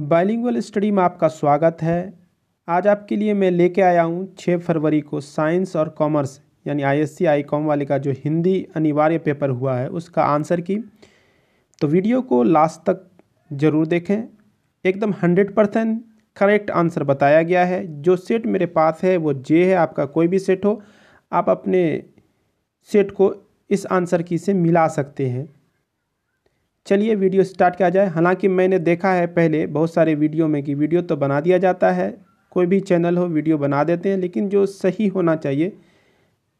bilingual study में आपका स्वागत है आज आपके लिए मैं लेके आया हूँ 6 फरवरी को साइंस और कॉमर्स यानी I S C I com वाले का जो हिंदी अनिवार्य पेपर हुआ है उसका आंसर की तो वीडियो को लास्ट तक ज़रूर देखें एकदम हंड्रेड परसेंट करेक्ट आंसर बताया गया है जो सेट मेरे पास है वो जे है आपका कोई भी सेट हो आप अपने सेट को इस आंसर की से मिला सकते हैं चलिए वीडियो स्टार्ट किया जाए हालांकि मैंने देखा है पहले बहुत सारे वीडियो में कि वीडियो तो बना दिया जाता है कोई भी चैनल हो वीडियो बना देते हैं लेकिन जो सही होना चाहिए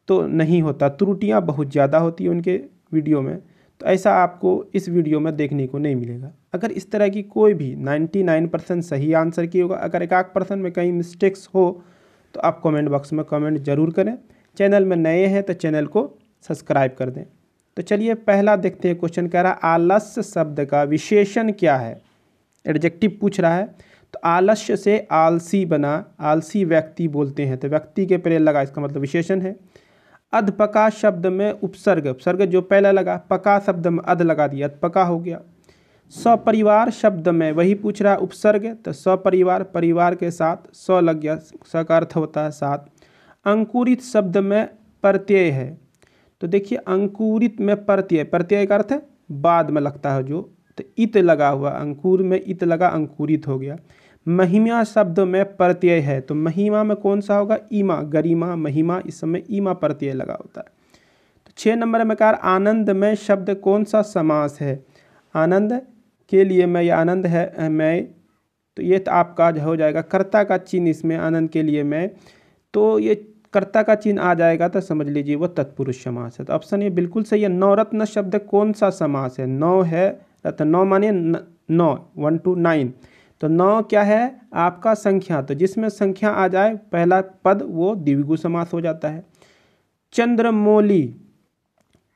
तो नहीं होता त्रुटियाँ बहुत ज़्यादा होती हैं उनके वीडियो में तो ऐसा आपको इस वीडियो में देखने को नहीं मिलेगा अगर इस तरह की कोई भी 99 परसेंट सही आंसर की होगा अगर एक आध परसेंट में कहीं मिस्टेक्स हो तो आप कमेंट बॉक्स में कमेंट ज़रूर करें चैनल में नए हैं तो चैनल को सब्सक्राइब कर दें तो चलिए पहला देखते हैं क्वेश्चन कह रहा है आलस्य शब्द का विशेषण क्या है एडजेक्टिव पूछ रहा है तो आलस्य से आलसी बना आलसी व्यक्ति बोलते हैं तो व्यक्ति के पहले लगा इसका मतलब विशेषण है अधपका शब्द में उपसर्ग उपसर्ग जो पहला लगा पका शब्द में अध लगा दिया अधपका हो गया सपरिवार शब्द में वही पूछ रहा उपसर्ग तो सपरिवार परिवार के साथ स लग गया स का अर्थ होता है साथ अंकुरित शब्द में प्रत्यय है तो देखिए अंकुरित में प्रत्यय प्रत्यय का अर्थ है बाद में लगता है जो तो इत लगा हुआ अंकुर में इत लगा अंकुरित हो गया महिमा शब्द में प्रत्यय है तो महिमा में कौन सा होगा ईमा गरिमा महिमा इस समय ईमा प्रत्यय लगा होता है तो छः नंबर में कार आनंद में शब्द कौन सा समास है आनंद के लिए मैं या आनंद है मैं तो ये तो आपका हो जाएगा कर्ता का चिन्ह इसमें आनंद के लिए मैं तो ये कर्ता का चिन्ह आ जाएगा तो समझ लीजिए वह तत्पुरुष समास है तो ऑप्शन ये बिल्कुल सही है नवरत्न शब्द कौन सा समास है नौ है रत्न तो नौ माने नौ वन टू नाइन तो नौ क्या है आपका संख्या तो जिसमें संख्या आ जाए पहला पद वो दिविगु समास हो जाता है चंद्रमोली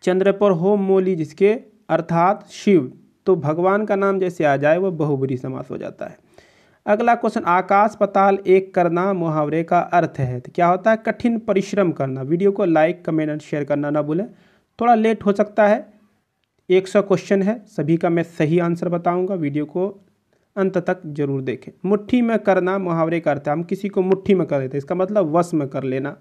चंद्र पर हो मोली जिसके अर्थात शिव तो भगवान का नाम जैसे आ जाए वह बहुबरी समास हो जाता है अगला क्वेश्चन आकाश पताल एक करना मुहावरे का अर्थ है तो क्या होता है कठिन परिश्रम करना वीडियो को लाइक कमेंट और शेयर करना ना भूलें थोड़ा लेट हो सकता है एक सौ क्वेश्चन है सभी का मैं सही आंसर बताऊंगा वीडियो को अंत तक जरूर देखें मुट्ठी में करना मुहावरे का अर्थ है हम किसी को मुट्ठी में कर देते हैं इसका मतलब वश में कर लेना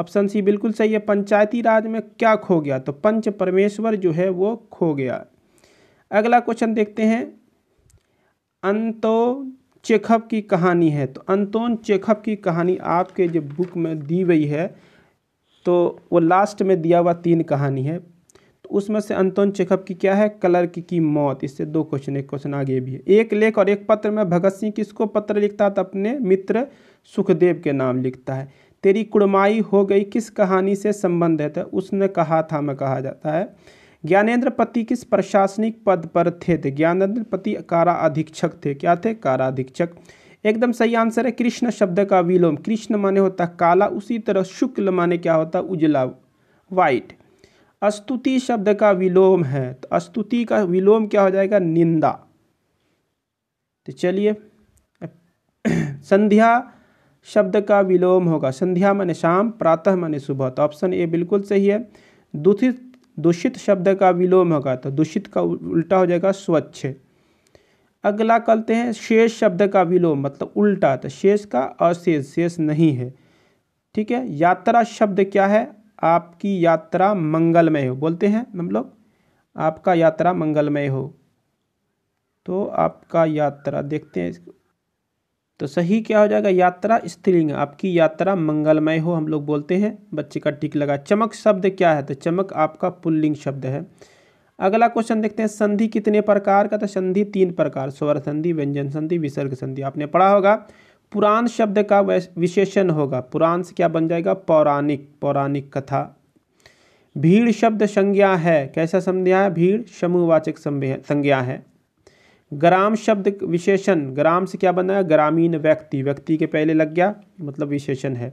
ऑप्शन सी बिल्कुल सही है पंचायती राज में क्या खो गया तो पंच परमेश्वर जो है वो खो गया अगला क्वेश्चन देखते हैं अंतो चेखव की कहानी है तो अंतोन चेखव की कहानी आपके जो बुक में दी गई है तो वो लास्ट में दिया हुआ तीन कहानी है तो उसमें से अंतोन चेखव की क्या है कलर की, की मौत इससे दो क्वेश्चन एक क्वेश्चन आगे भी है एक लेख और एक पत्र में भगत सिंह किसको पत्र लिखता था तो अपने मित्र सुखदेव के नाम लिखता है तेरी कुड़माई हो गई किस कहानी से संबंधित है उसने कहा था मैं कहा जाता है ज्ञानेन्द्र पति किस प्रशासनिक पद पर थे थे ज्ञानेन्द्र पति कारा अधीक्षक थे क्या थे कारा अधीक्षक एकदम सही आंसर है कृष्ण शब्द का विलोम कृष्ण माने होता काला उसी तरह शुक्ल माने क्या होता उजला वाइट अस्तुति शब्द का विलोम है तो अस्तुति का विलोम क्या हो जाएगा निंदा तो चलिए संध्या शब्द का विलोम होगा संध्या माने शाम प्रातः माने सुबह तो ऑप्शन ए बिल्कुल सही है दूसरी दूषित शब्द का विलोम होगा तो दूषित का उल्टा हो जाएगा स्वच्छ अगला कहते हैं शेष शब्द का विलोम मतलब उल्टा तो शेष का अशेष शेष नहीं है ठीक है यात्रा शब्द क्या है आपकी यात्रा मंगलमय हो बोलते हैं हम लोग आपका यात्रा मंगलमय हो तो आपका यात्रा देखते हैं तो सही क्या हो जाएगा यात्रा स्त्रीलिंग आपकी यात्रा मंगलमय हो हम लोग बोलते हैं बच्चे का टिक लगा चमक शब्द क्या है तो चमक आपका पुल्लिंग शब्द है अगला क्वेश्चन देखते हैं संधि कितने प्रकार का तो संधि तीन प्रकार स्वर संधि व्यंजन संधि विसर्ग संधि आपने पढ़ा होगा पुराण शब्द का विशेषण होगा पुराण से क्या बन जाएगा पौराणिक पौराणिक कथा भीड़ शब्द संज्ञा है कैसा संज्ञा है भीड़ समूहवाचक संज्ञा है ग्राम शब्द विशेषण ग्राम से क्या बना है ग्रामीण व्यक्ति व्यक्ति के पहले लग गया मतलब विशेषण है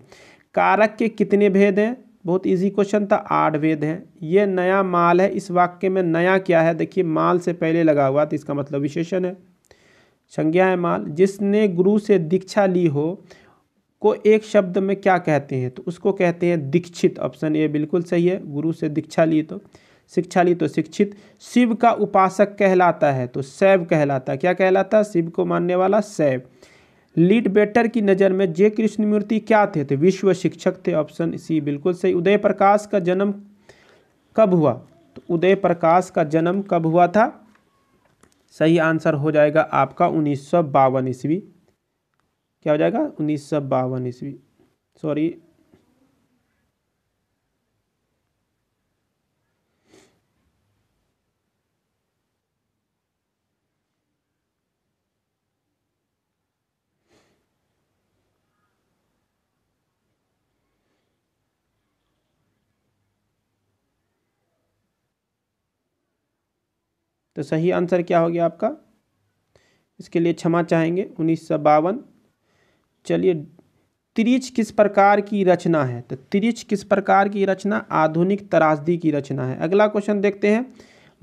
कारक के कितने भेद हैं बहुत इजी क्वेश्चन था आठ भेद हैं ये नया माल है इस वाक्य में नया क्या है देखिए माल से पहले लगा हुआ तो इसका मतलब विशेषण है संज्ञा है माल जिसने गुरु से दीक्षा ली हो को एक शब्द में क्या कहते हैं तो उसको कहते हैं दीक्षित ऑप्शन ये बिल्कुल सही है गुरु से दीक्षा ली तो शिक्षा ली तो शिक्षित शिव का उपासक कहलाता है तो शैव कहलाता है क्या कहलाता है शिव को मानने वाला शैव लीड बेटर की नज़र में जे कृष्ण मूर्ति क्या थे तो विश्व शिक्षक थे ऑप्शन सी बिल्कुल सही उदय प्रकाश का जन्म कब हुआ तो उदय प्रकाश का जन्म कब हुआ था सही आंसर हो जाएगा आपका उन्नीस सौ बावन ईस्वी क्या हो जाएगा उन्नीस सौ बावन ईस्वी सॉरी तो सही आंसर क्या हो गया आपका इसके लिए क्षमा चाहेंगे उन्नीस सौ बावन चलिए त्रिच किस प्रकार की रचना है तो त्रिच किस प्रकार की रचना आधुनिक तराजदी की रचना है अगला क्वेश्चन देखते हैं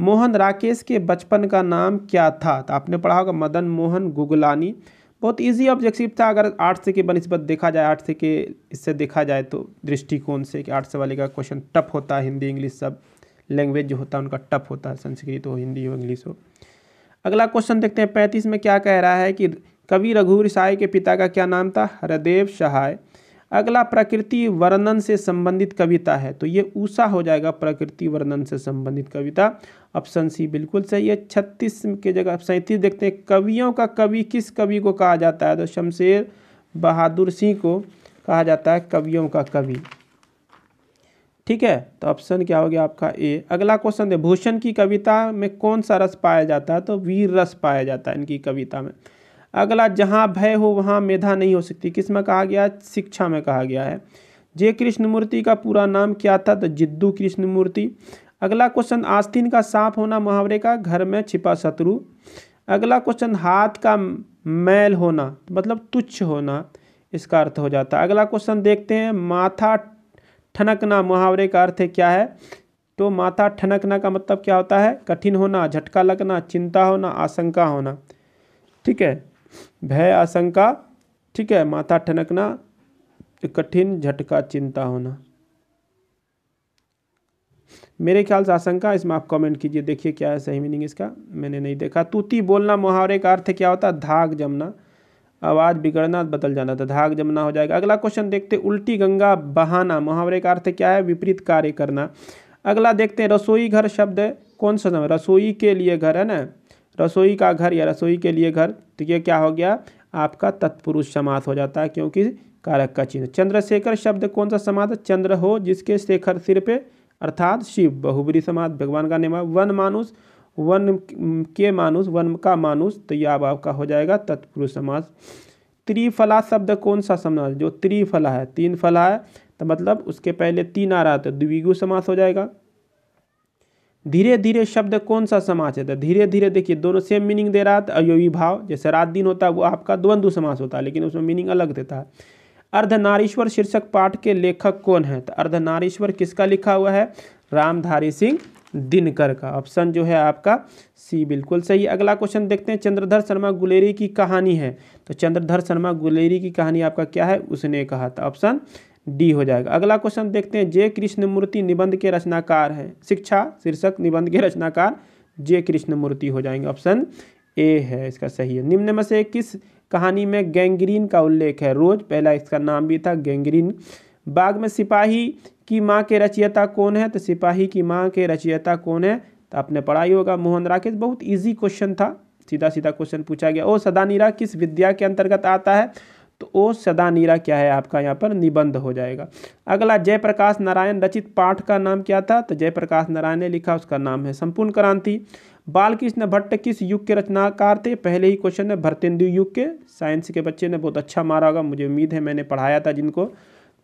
मोहन राकेश के बचपन का नाम क्या था तो आपने पढ़ा होगा मदन मोहन गुगलानी बहुत इजी ऑब्जेक्टिव था अगर आठ से के बनस्बत देखा जाए आठ से के इससे देखा जाए तो दृष्टिकोण से कि आठ से वाले का क्वेश्चन टफ होता है हिंदी इंग्लिश सब लैंग्वेज जो होता है उनका टफ होता है संस्कृत हो हिंदी हो इंग्लिश हो अगला क्वेश्चन देखते हैं पैंतीस में क्या कह रहा है कि कवि रघुवीर साय के पिता का क्या नाम था हरदेव सहाय अगला प्रकृति वर्णन से संबंधित कविता है तो ये ऊषा हो जाएगा प्रकृति वर्णन से संबंधित कविता ऑप्शन सी बिल्कुल सही है छत्तीस के जगह सैंतीस देखते हैं कवियों का कवि किस कवि को कहा जाता है तो शमशेर बहादुर सिंह को कहा जाता है कवियों का कवि ठीक है तो ऑप्शन क्या हो गया आपका ए अगला क्वेश्चन है भूषण की कविता में कौन सा रस पाया जाता है तो वीर रस पाया जाता है इनकी कविता में अगला जहाँ भय हो वहाँ मेधा नहीं हो सकती किस में कहा गया शिक्षा में कहा गया है जे कृष्णमूर्ति का पूरा नाम क्या था तो जिद्दू कृष्णमूर्ति अगला क्वेश्चन आस्तीन का सांप होना मुहावरे का घर में छिपा शत्रु अगला क्वेश्चन हाथ का मैल होना मतलब तुच्छ होना इसका अर्थ हो जाता है अगला क्वेश्चन देखते हैं माथा ठनकना मुहावरे का अर्थ क्या है तो माथा ठनकना का मतलब क्या होता है कठिन होना झटका लगना चिंता होना आशंका होना ठीक है भय आशंका ठीक है माथा ठनकना कठिन झटका चिंता होना मेरे ख्याल से आशंका इसमें आप कमेंट कीजिए देखिए क्या है सही मीनिंग इसका मैंने नहीं देखा तूती बोलना मुहावरे का अर्थ क्या होता है धाग जमना आवाज़ बिगड़ना बदल जाना था धाग जमना हो जाएगा अगला क्वेश्चन देखते उल्टी गंगा बहाना मुहावरे का अर्थ क्या है विपरीत कार्य करना अगला देखते हैं रसोई घर शब्द कौन सा समय रसोई के लिए घर है ना रसोई का घर या रसोई के लिए घर तो ये क्या हो गया आपका तत्पुरुष समास हो जाता है क्योंकि कारक का चिन्ह चंद्रशेखर शब्द कौन सा समाध चंद्र हो जिसके शेखर सिर पे अर्थात शिव बहुबरी समाध भगवान का नियम वन मानुष वन के मानुष वन का मानुष तो यह अब आपका हो जाएगा तत्पुरुष समास त्रिफला शब्द कौन सा समास जो त्रिफला है तीन फला है तो मतलब उसके पहले तीन आ रहा था तो द्विगु समास हो जाएगा धीरे धीरे शब्द कौन सा समास है तो धीरे धीरे देखिए दोनों सेम मीनिंग दे रहा था तो अयोवी भाव जैसे रात दिन होता है वो आपका द्वंद्व समास होता है लेकिन उसमें मीनिंग अलग देता है अर्धनारीश्वर शीर्षक पाठ के लेखक कौन है तो अर्धनारीश्वर किसका लिखा हुआ है रामधारी सिंह दिनकर का ऑप्शन जो है आपका सी बिल्कुल सही अगला क्वेश्चन देखते हैं चंद्रधर शर्मा गुलेरी की कहानी है तो चंद्रधर शर्मा गुलेरी की कहानी आपका क्या है उसने कहा था ऑप्शन डी हो जाएगा अगला क्वेश्चन देखते हैं कृष्ण कृष्णमूर्ति निबंध के रचनाकार हैं शिक्षा शीर्षक निबंध के रचनाकार कृष्ण कृष्णमूर्ति हो जाएंगे ऑप्शन ए है इसका सही है निम्न में से किस कहानी में गैंग्रीन का उल्लेख है रोज पहला इसका नाम भी था गैंग्रीन बाग में सिपाही की माँ के रचयिता कौन है तो सिपाही की माँ के रचयिता कौन है तो आपने पढ़ाई होगा मोहन राकेश बहुत ईजी क्वेश्चन था सीधा सीधा क्वेश्चन पूछा गया ओ सदानीरा किस विद्या के अंतर्गत आता है तो ओ सदानीरा क्या है आपका यहाँ पर निबंध हो जाएगा अगला जयप्रकाश नारायण रचित पाठ का नाम क्या था तो जयप्रकाश नारायण ने लिखा उसका नाम है संपूर्ण क्रांति बालकृष्ण भट्ट किस युग के रचनाकार थे पहले ही क्वेश्चन है भरतेंदु युग के साइंस के बच्चे ने बहुत अच्छा मारा होगा मुझे उम्मीद है मैंने पढ़ाया था जिनको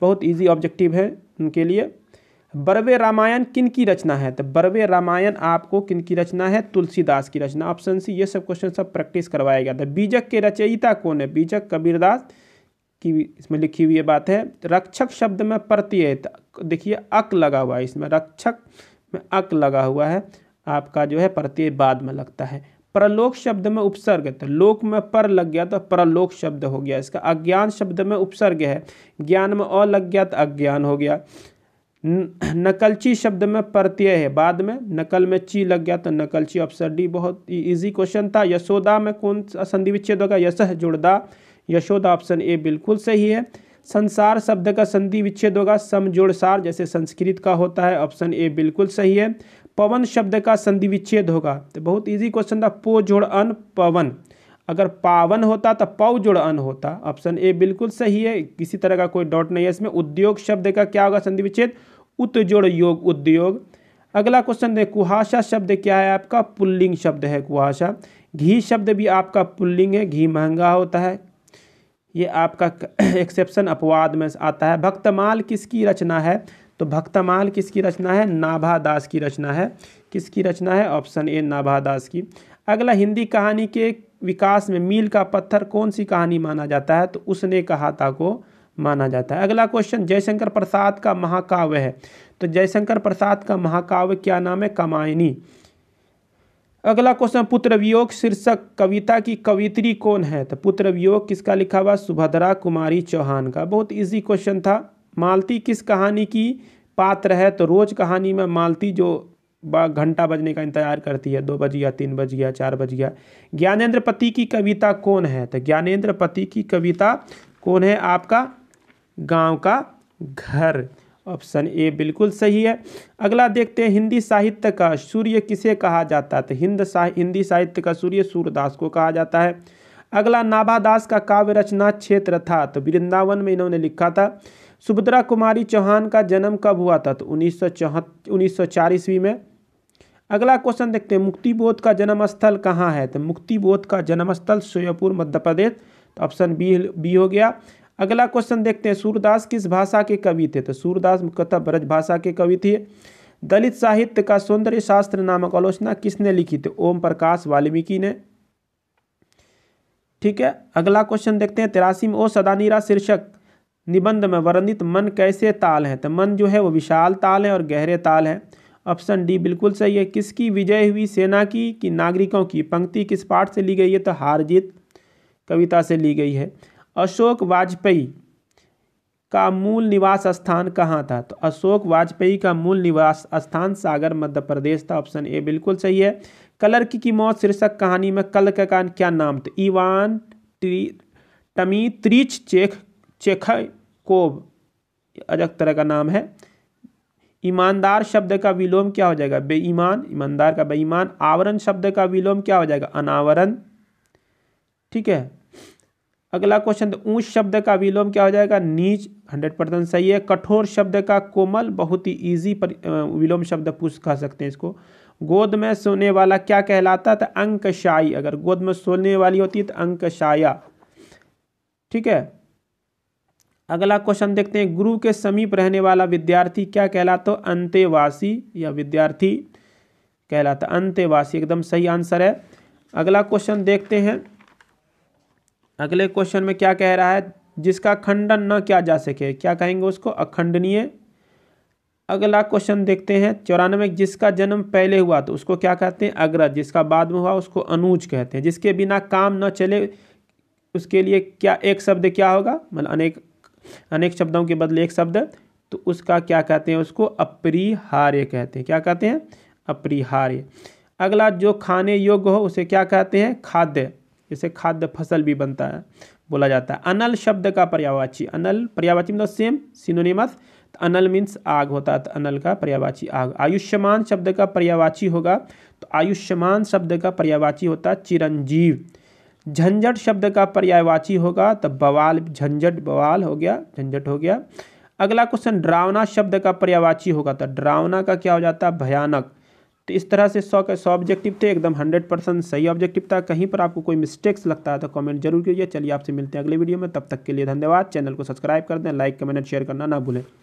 बहुत ईजी ऑब्जेक्टिव है उनके लिए बरवे रामायण किन की रचना है तो बरवे रामायण आपको किन की रचना है तुलसीदास की रचना ऑप्शन सी ये सब क्वेश्चन सब प्रैक्टिस करवाया गया था बीजक के रचयिता कौन है बीजक कबीरदास की इसमें लिखी हुई ये बात है रक्षक शब्द में प्रत्यय देखिए अक लगा हुआ है इसमें रक्षक में अक लगा हुआ है आपका जो है प्रत्यय बाद में लगता है परलोक शब्द में उपसर्ग तो लोक में पर लग गया तो परलोक शब्द हो गया इसका अज्ञान शब्द में उपसर्ग है ज्ञान में अ लग गया तो अज्ञान हो गया नकलची शब्द में प्रत्यय है बाद में नकल में ची लग गया तो नकलची डी बहुत इजी क्वेश्चन था यशोदा में कौन सा संधि विच्छेद होगा यश जुड़दा यशोदा ऑप्शन ए बिल्कुल सही है संसार शब्द का संधि विच्छेद होगा समजोड़सार जैसे संस्कृत का होता है ऑप्शन ए बिल्कुल सही है पवन शब्द का संधि विच्छेद होगा तो बहुत इजी क्वेश्चन था पो जोड़ अन पवन अगर पावन होता तो पव जोड़ अन होता ऑप्शन ए बिल्कुल सही है किसी तरह का कोई डॉट नहीं है इसमें उद्योग शब्द का क्या होगा संधि विच्छेद उत जोड़ योग उद्योग अगला क्वेश्चन है कुहासा शब्द क्या है आपका पुल्लिंग शब्द है कुहासा घी शब्द भी आपका पुल्लिंग है घी महंगा होता है ये आपका एक्सेप्शन अपवाद में आता है भक्तमाल किसकी रचना है तो भक्तमाल किसकी रचना है नाभादास की रचना है किसकी रचना है ऑप्शन ए नाभादास की अगला हिंदी कहानी के विकास में मील का पत्थर कौन सी कहानी माना जाता है तो उसने कहा था को माना जाता है अगला क्वेश्चन जयशंकर प्रसाद का महाकाव्य है तो जयशंकर प्रसाद का महाकाव्य क्या नाम है कमायनी अगला क्वेश्चन पुत्र वियोग शीर्षक कविता की कवित्री कौन है तो पुत्र वियोग किसका लिखा हुआ सुभद्रा कुमारी चौहान का बहुत इजी क्वेश्चन था मालती किस कहानी की पात्र है तो रोज़ कहानी में मालती जो घंटा बजने का इंतजार करती है दो बज गया तीन बज गया चार बज गया ज्ञानेंद्र पति की कविता कौन है तो ज्ञानेंद्र पति की कविता कौन है आपका गांव का घर ऑप्शन ए बिल्कुल सही है अगला देखते हैं हिंदी साहित्य का सूर्य किसे कहा जाता है तो हिंद सा, हिंदी साहित्य का सूर्य सूर्यदास को कहा जाता है अगला नाभादास का काव्य रचना क्षेत्र था तो वृंदावन में इन्होंने लिखा था सुभद्रा कुमारी चौहान का जन्म कब हुआ था तो उन्नीस सौ चार ईस्वी में अगला क्वेश्चन देखते हैं मुक्तिबोध का जन्म स्थल कहाँ है तो मुक्तिबोध का जन्मस्थल सोयपुर मध्य प्रदेश तो ऑप्शन बी बी हो गया अगला क्वेश्चन देखते हैं सूरदास किस भाषा के कवि थे तो सूरदास मुख्यतः ब्रज भाषा के कवि थे दलित साहित्य का सौंदर्य शास्त्र नामक आलोचना किसने लिखी थी तो ओम प्रकाश वाल्मीकि ने ठीक है अगला क्वेश्चन देखते हैं तिरासी में ओ सदानीरा शीर्षक निबंध में वर्णित मन कैसे ताल है तो मन जो है वो विशाल ताल है और गहरे ताल है ऑप्शन डी बिल्कुल सही है किसकी विजय हुई सेना की कि नागरिकों की पंक्ति किस पाठ से ली गई है तो हार जीत कविता से ली गई है अशोक वाजपेयी का मूल निवास स्थान कहाँ था तो अशोक वाजपेयी का मूल निवास स्थान सागर मध्य प्रदेश था ऑप्शन ए बिल्कुल सही है कलर्क की मौत शीर्षक कहानी में कल का क्या नाम था तो इवान ट्री टमी त्रिच चेख चेखा कोब अजक तरह का नाम है ईमानदार शब्द का विलोम क्या हो जाएगा बेईमान ईमानदार का बेईमान आवरण शब्द का विलोम क्या हो जाएगा अनावरण ठीक है अगला क्वेश्चन तो ऊंच शब्द का विलोम क्या हो जाएगा नीच हंड्रेड परसेंट सही है कठोर शब्द का कोमल बहुत ही ईजी पर विलोम शब्द पूछ कह सकते हैं इसको गोद में सोने वाला क्या कहलाता था तो अंकशाई अगर गोद में सोने वाली होती है तो अंकशाया ठीक है अगला क्वेश्चन देखते हैं गुरु के समीप रहने वाला विद्यार्थी क्या कहलाता अंत्यवासी या विद्यार्थी कहलाता अंत्यवासी एकदम सही आंसर है अगला क्वेश्चन देखते हैं अगले क्वेश्चन में क्या कह रहा है जिसका खंडन न किया जा सके क्या कहेंगे उसको अखंडनीय अगला क्वेश्चन देखते हैं चौरानवे जिसका जन्म पहले हुआ तो उसको क्या कहते हैं अग्रज जिसका बाद में हुआ उसको अनूज कहते हैं जिसके बिना काम न चले उसके लिए क्या एक शब्द क्या होगा मतलब अनेक अनेक शब्दों के बदले एक शब्द तो उसका क्या कहते हैं उसको अपरिहार्य कहते हैं क्या कहते हैं अपरिहार्य अगला जो खाने योग्य हो उसे क्या कहते हैं खाद्य इसे खाद्य फसल भी बनता है बोला जाता है अनल शब्द का पर्यावाची अनल पर्यावाची मतलब सेम सिनोनिमस तो अनल मीन्स आग होता है तो अनल का पर्यावाची आग आयुष्यमान शब्द का पर्यावाची होगा तो आयुष्यमान शब्द का पर्यावाची होता है चिरंजीव झंझट शब्द का पर्यायवाची होगा तो बवाल झंझट बवाल हो गया झंझट हो गया अगला क्वेश्चन ड्रावना शब्द का पर्यायवाची होगा तो ड्रावना का क्या हो जाता है भयानक तो इस तरह से सौ के सौ ऑब्जेक्टिव थे एकदम हंड्रेड परसेंट सही ऑब्जेक्टिव था कहीं पर आपको कोई मिस्टेक्स लगता है तो कमेंट जरूर कीजिए चलिए आपसे मिलते हैं अगले वीडियो में तब तक के लिए धन्यवाद चैनल को सब्सक्राइब कर दें लाइक कमेंट शेयर करना ना भूलें